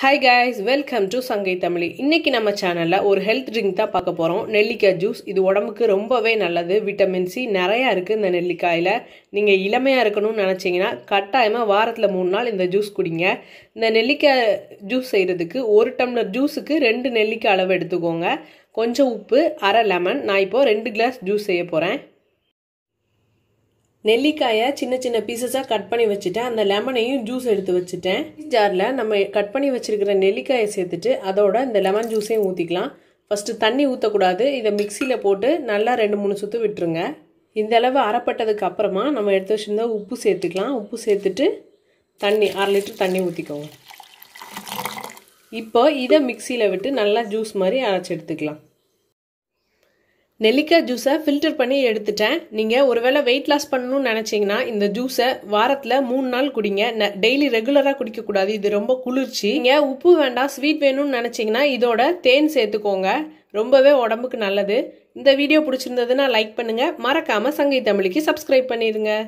hi guys welcome to சங்கை தமிழ் இன்றைக்கி நம்ம சேனலில் ஒரு ஹெல்த் ட்ரிங்க் தான் பார்க்க போகிறோம் நெல்லிக்காய் ஜூஸ் இது உடம்புக்கு ரொம்பவே நல்லது விட்டமின் சி நிறையா இருக்குது இந்த நெல்லிக்காயில் நீங்கள் இளமையாக இருக்கணும்னு நினச்சிங்கன்னா கட்டாயமாக வாரத்தில் மூணு நாள் இந்த ஜூஸ் குடிங்க இந்த நெல்லிக்காய் ஜூஸ் செய்கிறதுக்கு ஒரு டம்ளர் ஜூஸுக்கு ரெண்டு நெல்லிக்காய் அளவு எடுத்துக்கோங்க கொஞ்சம் உப்பு அரை லெமன் நான் இப்போது ரெண்டு கிளாஸ் ஜூஸ் செய்ய போகிறேன் நெல்லிக்காயை சின்ன சின்ன பீசஸாக கட் பண்ணி வச்சுட்டேன் அந்த லெமனையும் ஜூஸ் எடுத்து வச்சுட்டேன் ஜாரில் நம்ம கட் பண்ணி வச்சுருக்கிற நெல்லிக்காயை சேர்த்துட்டு அதோட இந்த லெமன் ஜூஸையும் ஊற்றிக்கலாம் ஃபஸ்ட்டு தண்ணி ஊற்றக்கூடாது இதை மிக்சியில் போட்டு நல்லா ரெண்டு மூணு சுற்று விட்டுருங்க இந்த அளவு அறப்பட்டதுக்கு அப்புறமா நம்ம எடுத்து வச்சுருந்தா உப்பு சேர்த்துக்கலாம் உப்பு சேர்த்துட்டு தண்ணி அரை லிட்டர் தண்ணி ஊற்றிக்கோங்க இப்போ இதை மிக்சியில் விட்டு நல்லா ஜூஸ் மாதிரி அரைச்சி எடுத்துக்கலாம் நெல்லிக்காய் ஜூஸை ஃபில்டர் பண்ணி எடுத்துட்டேன் நீங்கள் ஒருவேளை வெயிட் லாஸ் பண்ணணும்னு நினச்சிங்கன்னா இந்த ஜூஸை வாரத்தில் மூணு நாள் குடிங்க டெய்லி ரெகுலராக குடிக்கக்கூடாது இது ரொம்ப குளிர்ச்சி நீங்கள் உப்பு வேண்டாம் ஸ்வீட் வேணும்னு நினச்சிங்கன்னா இதோட தேன் சேர்த்துக்கோங்க ரொம்பவே உடம்புக்கு நல்லது இந்த வீடியோ பிடிச்சிருந்ததுன்னா லைக் பண்ணுங்கள் மறக்காமல் சங்கை தமிழுக்கு சப்ஸ்கிரைப் பண்ணிடுங்க